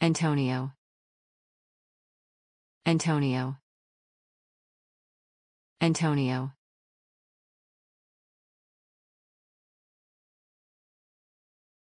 Antonio Antonio Antonio